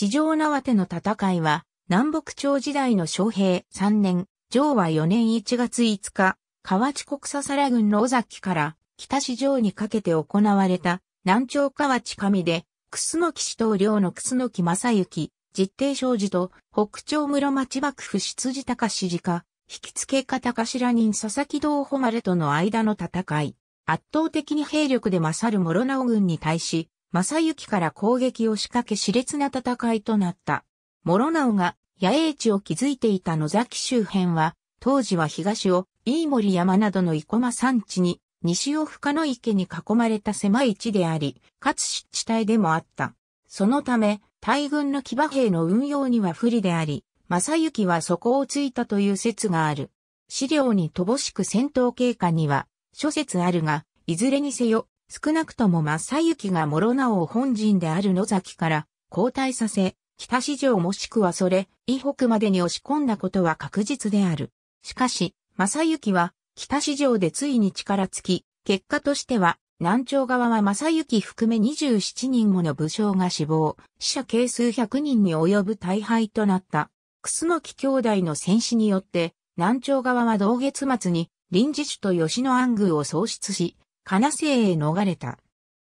四上縄手の戦いは、南北朝時代の昌平3年、上和4年1月5日、河内国笹良郡の尾崎から北市場にかけて行われた南朝河内上で、楠木市東領の楠木正幸、実定商事と北朝室町幕府出自高市寺家、引き付け方頭人佐々木道誉との間の戦い。圧倒的に兵力で勝る諸直軍に対し、正幸から攻撃を仕掛け熾烈な戦いとなった。諸直が野営地を築いていた野崎周辺は、当時は東を飯森山などの生駒山地に、西を深野池に囲まれた狭い地であり、かつ湿地帯でもあった。そのため、大軍の騎馬兵の運用には不利であり、正幸はそこをついたという説がある。資料に乏しく戦闘経過には、諸説あるが、いずれにせよ、少なくとも正幸が諸直を本陣である野崎から交代させ、北市場もしくはそれ、伊北までに押し込んだことは確実である。しかし、正幸は北市場でついに力尽き、結果としては南朝側は正幸含め27人もの武将が死亡、死者計数100人に及ぶ大敗となった。楠木兄弟の戦死によって、南朝側は同月末に臨時首と吉野安宮を喪失し、なせセへ逃れた。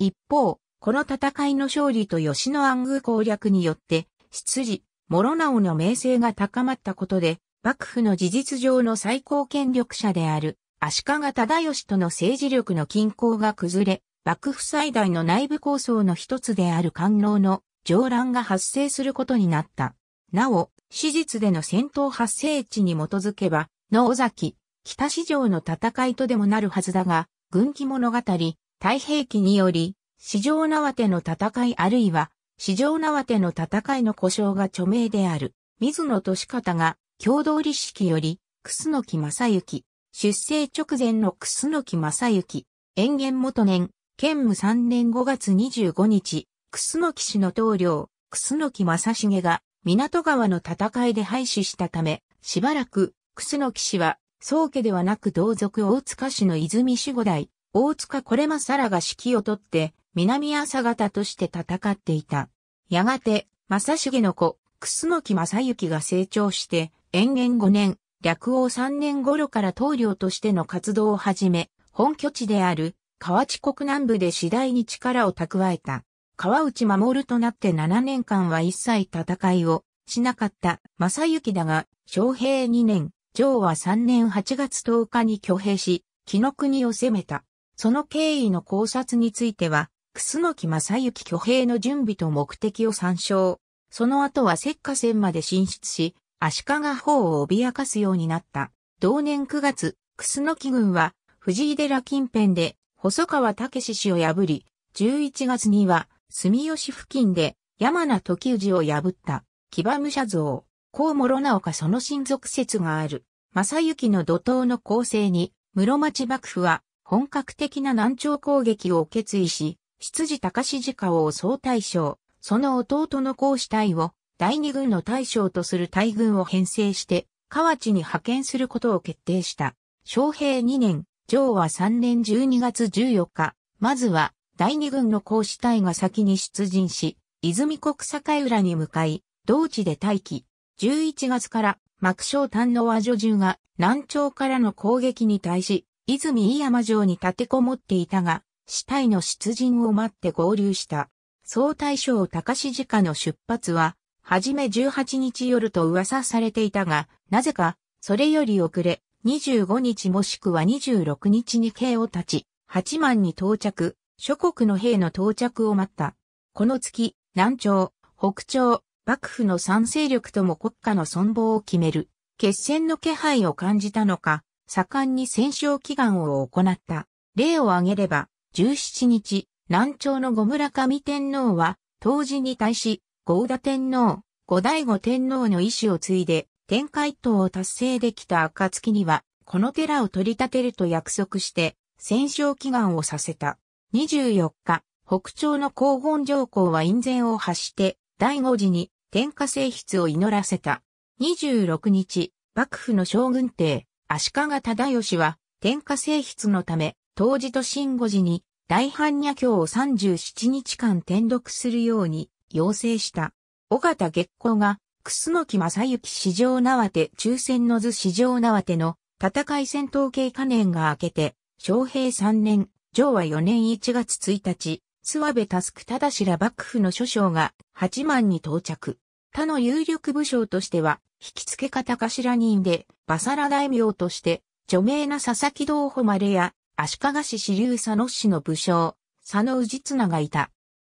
一方、この戦いの勝利と吉野暗宮攻略によって、執事、諸直の名声が高まったことで、幕府の事実上の最高権力者である、足利忠義との政治力の均衡が崩れ、幕府最大の内部構想の一つである官能の上乱が発生することになった。なお、史実での戦闘発生地に基づけば、野尾崎、北市場の戦いとでもなるはずだが、軍記物語、太平記により、四条縄手の戦いあるいは、四条縄手の戦いの故障が著名である、水野利方が、共同立式より、楠木正幸、出生直前の楠木正幸、延元元年、兼務3年5月25日、楠木氏の棟梁、楠木正成が、港川の戦いで廃止したため、しばらく、楠木氏は宗家ではなく同族大塚氏の泉守護代、大塚これまさらが指揮をとって、南朝方として戦っていた。やがて、正重の子、楠木正幸が成長して、延元5年、略王3年頃から棟梁としての活動を始め、本拠地である、河内国南部で次第に力を蓄えた。河内守となって7年間は一切戦いをしなかった正幸だが、昌平2年、上は3年8月10日に挙兵し、木の国を攻めた。その経緯の考察については、楠木正幸挙兵の準備と目的を参照。その後は石火船まで進出し、足利法を脅かすようになった。同年9月、楠木軍は藤井寺近辺で細川武氏を破り、11月には住吉付近で山名時氏を破った。騎馬武者像、高諸直かその親族説がある。正幸の怒涛の構成に、室町幕府は本格的な南朝攻撃を決意し、執事高志次家を総大将、その弟の孔子隊を第二軍の大将とする大軍を編成して、河内に派遣することを決定した。昌平2年、上は3年12月14日、まずは第二軍の孔子隊が先に出陣し、泉国境浦に向かい、同地で待機。11月から幕将丹の和女中が南朝からの攻撃に対し、泉井山城に立てこもっていたが、死体の出陣を待って合流した。総大将高志直の出発は、はじめ18日夜と噂されていたが、なぜか、それより遅れ、25日もしくは26日に京を立ち、八万に到着、諸国の兵の到着を待った。この月、南朝、北朝、幕府の賛成力とも国家の存亡を決める、決戦の気配を感じたのか、盛んに戦勝祈願を行った。例を挙げれば、17日、南朝の五村上天皇は、当時に対し、合田天皇、後醍醐天皇の意志を継いで、天海党を達成できた暁には、この寺を取り立てると約束して、戦勝祈願をさせた。24日、北朝の黄本上皇は院前を発して、第五時に天下征筆を祈らせた。26日、幕府の将軍帝、足利忠義は、天下征筆のため、当時と新五時に、大般若経を37日間転読するように、要請した。尾形月光が、楠木正幸史上縄手抽選の図史上縄手の戦い戦闘系可年が明けて、昭平3年、昭和4年1月1日、諏訪部タスクただしら幕府の諸将が八幡に到着。他の有力武将としては、引き付け方頭人で、バサラ大名として、著名な佐々木道歩までや、足利市支流佐野市の武将、佐野氏綱がいた。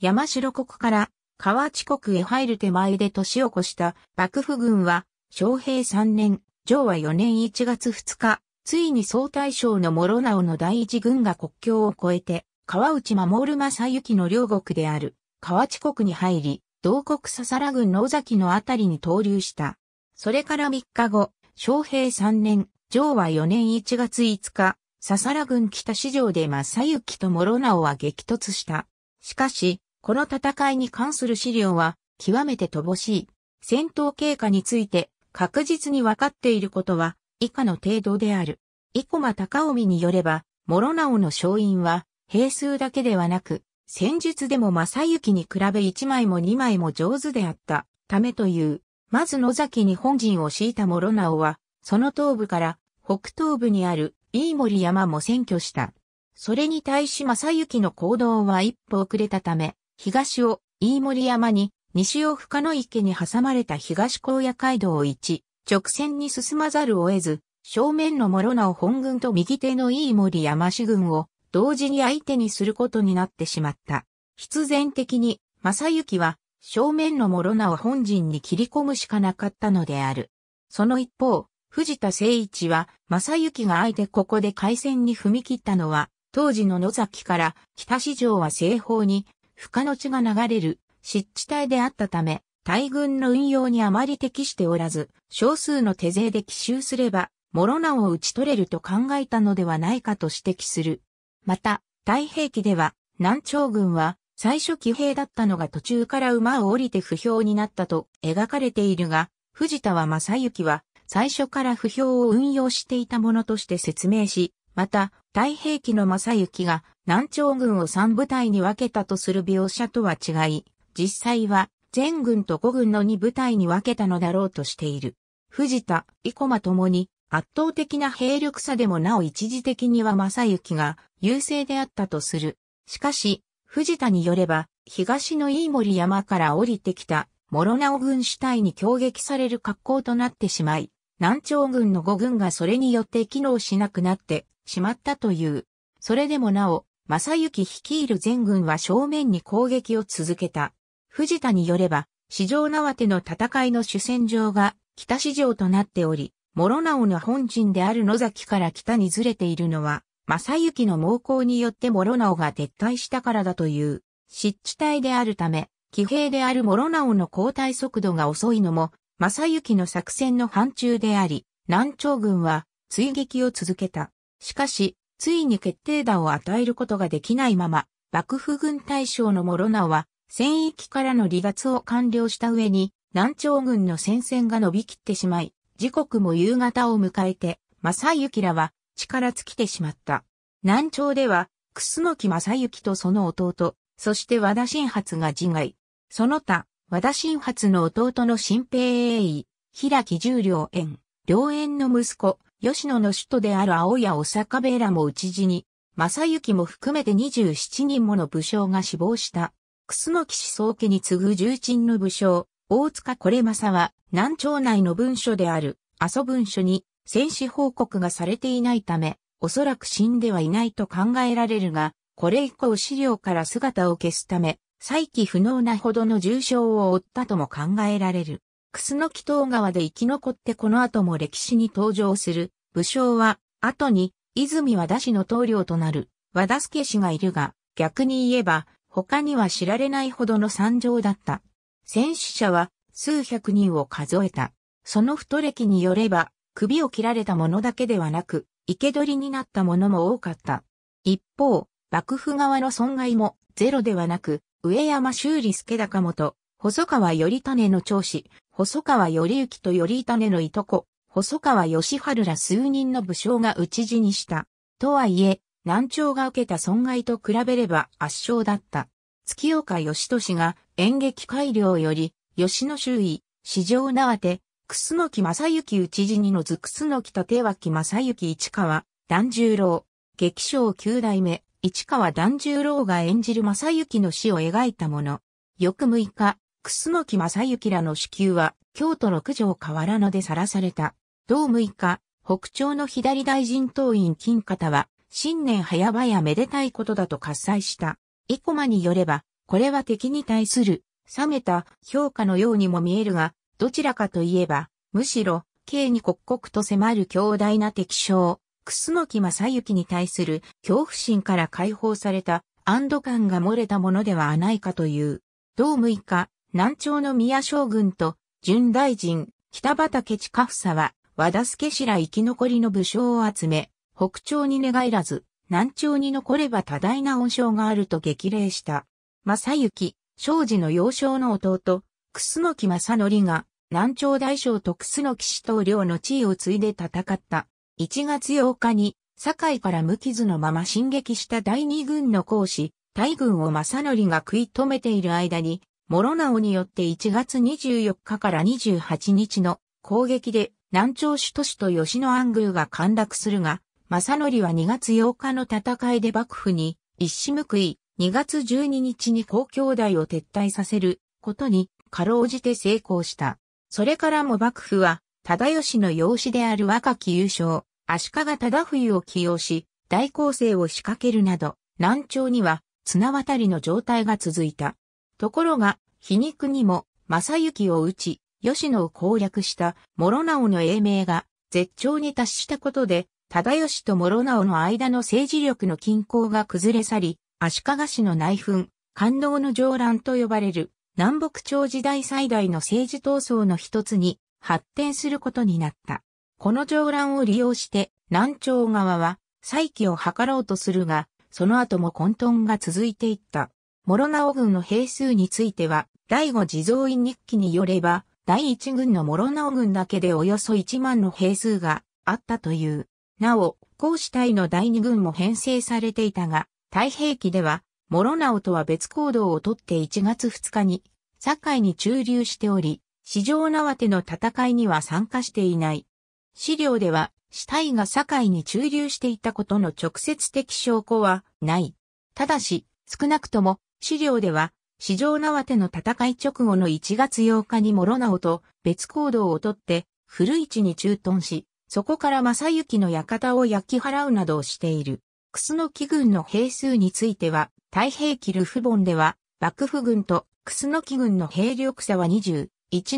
山城国から河内国へ入る手前で年を越した幕府軍は、昌平三年、昭和四年一月二日、ついに総大将の諸直の第一軍が国境を越えて、川内守正幸の両国である、河内国に入り、同国笹良郡の尾崎のあたりに投留した。それから3日後、昌平3年、上和4年1月5日、笹良郡北市場で正幸と諸直は激突した。しかし、この戦いに関する資料は、極めて乏しい。戦闘経過について、確実に分かっていることは、以下の程度である。生駒高臣によれば、諸直の勝因は、兵数だけではなく、戦術でも正幸に比べ1枚も2枚も上手であったためという。まず野崎に本陣を敷いた諸直は、その東部から北東部にある飯森山も占拠した。それに対し正幸の行動は一歩遅れたため、東を飯森山に、西を深野池に挟まれた東荒野街道を一、直線に進まざるを得ず、正面の諸直本軍と右手の飯森山市軍を同時に相手にすることになってしまった。必然的に、正幸は、正面の諸名を本陣に切り込むしかなかったのである。その一方、藤田誠一は、正幸があえてここで開戦に踏み切ったのは、当時の野崎から北市場は西方に、深の地が流れる湿地帯であったため、大軍の運用にあまり適しておらず、少数の手勢で奇襲すれば、諸名を打ち取れると考えたのではないかと指摘する。また、太平記では、南朝軍は、最初騎兵だったのが途中から馬を降りて不評になったと描かれているが、藤田は正幸は、最初から不評を運用していたものとして説明し、また、太平記の正幸が南朝軍を三部隊に分けたとする描写とは違い、実際は全軍と五軍の二部隊に分けたのだろうとしている。藤田、生駒ともに圧倒的な兵力差でもなお一時的には正幸が優勢であったとする。しかし、藤田によれば、東の飯森山から降りてきた、諸直軍主体に攻撃される格好となってしまい、南朝軍の五軍がそれによって機能しなくなってしまったという。それでもなお、正幸率いる全軍は正面に攻撃を続けた。藤田によれば、市場縄手の戦いの主戦場が北市場となっており、諸直の本陣である野崎から北にずれているのは、正幸の猛攻によって諸直が撤退したからだという、湿地帯であるため、騎兵である諸直の交代速度が遅いのも、正幸の作戦の範疇であり、南朝軍は追撃を続けた。しかし、ついに決定打を与えることができないまま、幕府軍大将の諸直は、戦域からの離脱を完了した上に、南朝軍の戦線が伸びきってしまい、時刻も夕方を迎えて、正幸らは力尽きてしまった。南朝では、楠木正幸とその弟、そして和田新発が自害。その他、和田新発の弟の新平栄一、平木十両園、両園の息子、吉野の首都である青谷大坂部らも討ち死に、正幸も含めて27人もの武将が死亡した。楠木思想家に次ぐ重鎮の武将、大塚これまさは、南朝内の文書である、阿蘇文書に、戦死報告がされていないため、おそらく死んではいないと考えられるが、これ以降資料から姿を消すため、再起不能なほどの重傷を負ったとも考えられる。楠木東川で生き残ってこの後も歴史に登場する、武将は、後に、泉和田氏の棟梁となる、和田助氏がいるが、逆に言えば、他には知られないほどの惨状だった。戦死者は数百人を数えた。その太歴によれば、首を切られた者だけではなく、生け捕りになった者も多かった。一方、幕府側の損害もゼロではなく、上山修理助高元、細川頼種の長子、細川頼行と頼種のいとこ、細川義春ら数人の武将が討ち死にした。とはいえ、南朝が受けた損害と比べれば圧勝だった。月岡義俊が演劇改良より、吉野周囲、市場縄手、楠木正幸内地にのず楠木立脇正幸市川、團十郎、劇賞九代目、市川團十郎が演じる正幸の死を描いたもの。翌6日、楠木正幸らの死休は、京都六条河原野でさらされた。同6日、北朝の左大臣党員金方は、新年早々めでたいことだと喝采した。イコマによれば、これは敵に対する、冷めた評価のようにも見えるが、どちらかといえば、むしろ、刑に刻々と迫る強大な敵将、楠木正幸に対する恐怖心から解放された安堵感が漏れたものではないかという。同6日、南朝の宮将軍と、巡大臣、北畠近房は、和田助氏ら生き残りの武将を集め、北朝に寝返らず、南朝に残れば多大な恩賞があると激励した。正幸、庄司の幼少の弟、楠木正則が、南朝大将と楠木氏頭領の地位を継いで戦った。1月8日に、堺から無傷のまま進撃した第二軍の講師、大軍を正則が食い止めている間に、諸直によって1月24日から28日の攻撃で南朝首都市と吉野安宮が陥落するが、正則は2月8日の戦いで幕府に一死報い、2月12日に皇兄弟を撤退させることに、かろうじて成功した。それからも幕府は、忠義の養子である若き優勝、足利忠冬を起用し、大攻勢を仕掛けるなど、南朝には綱渡りの状態が続いた。ところが、皮肉にも、正幸を討ち、吉野を攻略した諸直の英明が絶頂に達したことで、忠義と諸直の間の政治力の均衡が崩れ去り、足利氏の内紛、感動の上乱と呼ばれる南北朝時代最大の政治闘争の一つに発展することになった。この上乱を利用して南朝側は再起を図ろうとするが、その後も混沌が続いていった。諸直軍の兵数については、第五地蔵院日記によれば、第一軍の諸直軍だけでおよそ1万の兵数があったという。なお、公使隊の第二軍も編成されていたが、太平記では、諸直とは別行動をとって1月2日に、堺に駐留しており、四条縄手の戦いには参加していない。資料では、死体が堺に駐留していたことの直接的証拠はない。ただし、少なくとも、資料では、四条縄手の戦い直後の1月8日に諸直と別行動をとって、古市に駐屯し、そこから正幸の館を焼き払うなどをしている。楠木軍の兵数については、太平記ルフボンでは、幕府軍と楠木軍の兵力差は21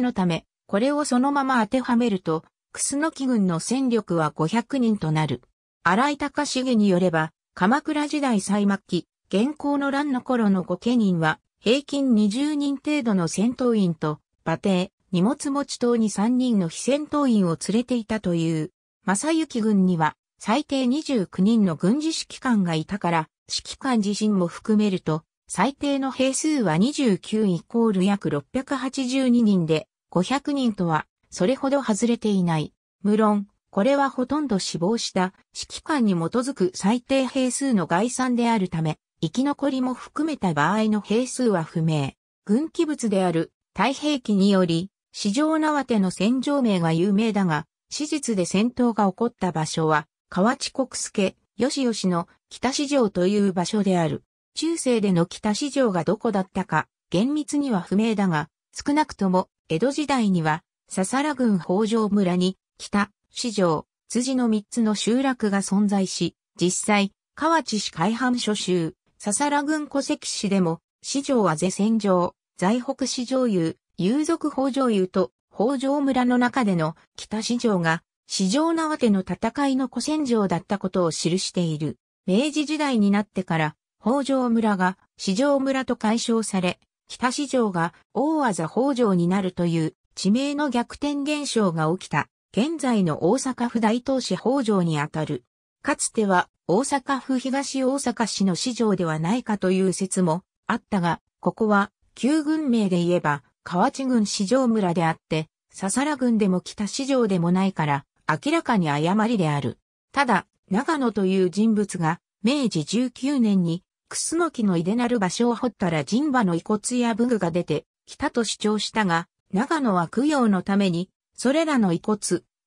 のため、これをそのまま当てはめると、楠木軍の戦力は500人となる。荒井隆重によれば、鎌倉時代最末期、現行の乱の頃の御家人は、平均20人程度の戦闘員と、馬蹄、荷物持ち等に3人の非戦闘員を連れていたという。正幸軍には最低29人の軍事指揮官がいたから、指揮官自身も含めると、最低の兵数は29イコール約682人で、500人とは、それほど外れていない。無論、これはほとんど死亡した指揮官に基づく最低兵数の概算であるため、生き残りも含めた場合の兵数は不明。軍機物である太平記により、市場縄手の戦場名が有名だが、史実で戦闘が起こった場所は、河内国助、吉吉の北市場という場所である。中世での北市場がどこだったか、厳密には不明だが、少なくとも江戸時代には、笹原郡北条村に、北、市場、辻の三つの集落が存在し、実際、河内市海藩所州、笹原郡戸籍市でも、市場は是戦場、在北市場有、有族北条湯と北条村の中での北市場が、市場縄手の戦いの古戦場だったことを記している。明治時代になってから、北条村が市場村と解消され、北市場が大技北条になるという地名の逆転現象が起きた。現在の大阪府大東市北条にあたる。かつては大阪府東大阪市の市場ではないかという説もあったが、ここは旧軍名で言えば河内郡四条村であって、笹原郡でも北四条でもないから、明らかに誤りである。ただ、長野という人物が、明治19年に、楠スのいでなる場所を掘ったら人馬の遺骨や武具が出て来たと主張したが、長野は供養のために、それらの遺骨、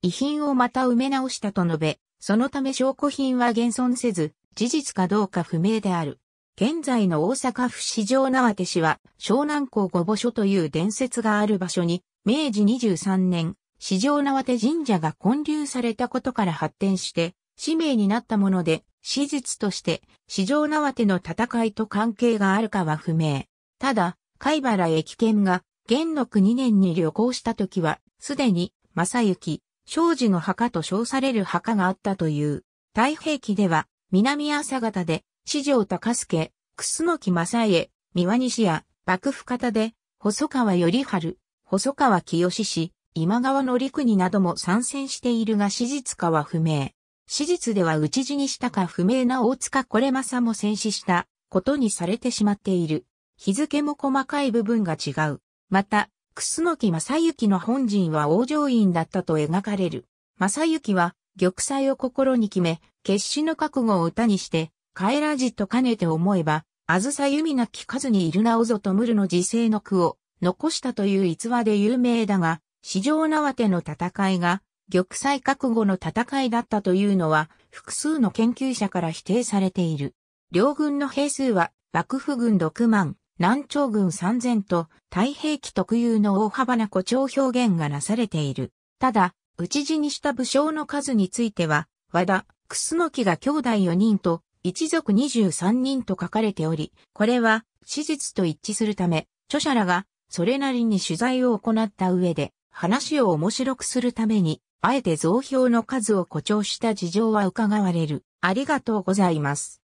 遺品をまた埋め直したと述べ、そのため証拠品は現存せず、事実かどうか不明である。現在の大阪府四条縄手市は、湘南港御母所という伝説がある場所に、明治23年、四条縄手神社が建立されたことから発展して、使命になったもので、史実として、四条縄手の戦いと関係があるかは不明。ただ、貝原駅県が、元禄2年に旅行した時は、すでに、正幸、庄司の墓と称される墓があったという。太平記では、南朝方で、四条高助、楠木正恵、三輪西屋、幕府方で、細川頼春、細川清氏、今川の陸になども参戦しているが史実かは不明。史実では討ち死にしたか不明な大塚これまさも戦死したことにされてしまっている。日付も細かい部分が違う。また、楠木正幸の本陣は往生院だったと描かれる。正幸は玉砕を心に決め、決死の覚悟を歌にして、帰らじと兼ねて思えば、あずさゆみなき数にいるなおぞとむるの自世の句を残したという逸話で有名だが、市場縄手の戦いが、玉砕覚悟の戦いだったというのは、複数の研究者から否定されている。両軍の兵数は、幕府軍6万、南朝軍3000と、太平記特有の大幅な誇張表現がなされている。ただ、討ち死にした武将の数については、和田、楠木が兄弟4人と、一族23人と書かれており、これは史実と一致するため、著者らがそれなりに取材を行った上で、話を面白くするために、あえて増票の数を誇張した事情は伺われる。ありがとうございます。